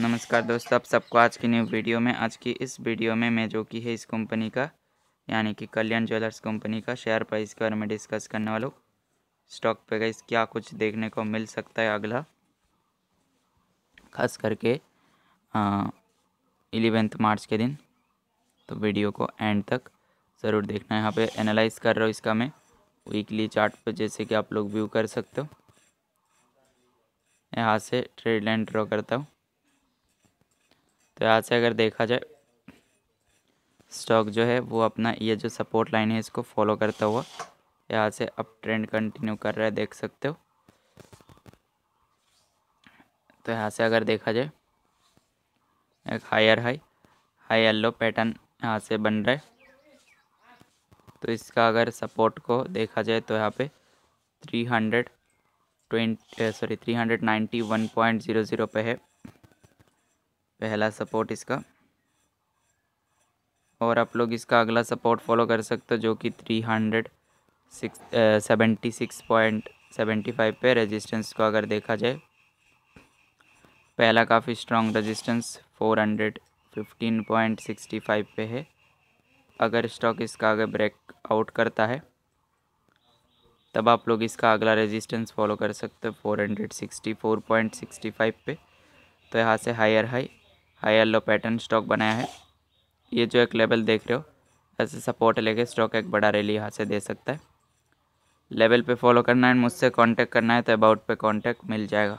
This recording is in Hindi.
नमस्कार दोस्तों आप सबको आज की न्यू वीडियो में आज की इस वीडियो में मैं जो की है इस कंपनी का यानी कि कल्याण ज्वेलर्स कंपनी का शेयर प्राइस के बारे में डिस्कस करने वालों स्टॉक पे गई क्या कुछ देखने को मिल सकता है अगला खास करके इलेवेंथ मार्च के दिन तो वीडियो को एंड तक ज़रूर देखना है यहाँ पे एनालाइज कर रहा हूँ इसका मैं वीकली चार्ट पे जैसे कि आप लोग व्यू कर सकते हो यहाँ से ट्रेड लाइन ड्रॉ करता हूँ तो यहाँ से अगर देखा जाए स्टॉक जो है वो अपना ये जो सपोर्ट लाइन है इसको फॉलो करता हुआ यहाँ से अब ट्रेंड कंटिन्यू कर रहा है देख सकते हो तो यहाँ से अगर देखा जाए एक higher high high yellow pattern यहाँ से बन रहा है तो इसका अगर सपोर्ट को देखा जाए तो यहाँ पे three hundred twenty sorry three hundred ninety one point zero zero पे है पहला सपोर्ट इसका और आप लोग इसका अगला सपोर्ट फॉलो कर सकते हो जो कि three hundred six seventy six point seventy five पे रेजिस्टेंस को अगर देखा जाए पहला काफ़ी strong resistance four hundred fifteen point sixty five पे है अगर स्टॉक इसका अगर ब्रेक आउट करता है तब आप लोग इसका अगला रेजिस्टेंस फॉलो कर सकते हो four hundred sixty four point sixty five पे तो यहाँ से higher high higher low pattern stock बनाया है ये जो एक लेवल देख रहे हो ऐसे सपोर्ट लेके स्टॉक एक बड़ा रैली यहाँ से दे सकता है लेवल पे फॉलो करना है मुझसे कांटेक्ट करना है तो अबाउट पे कांटेक्ट मिल जाएगा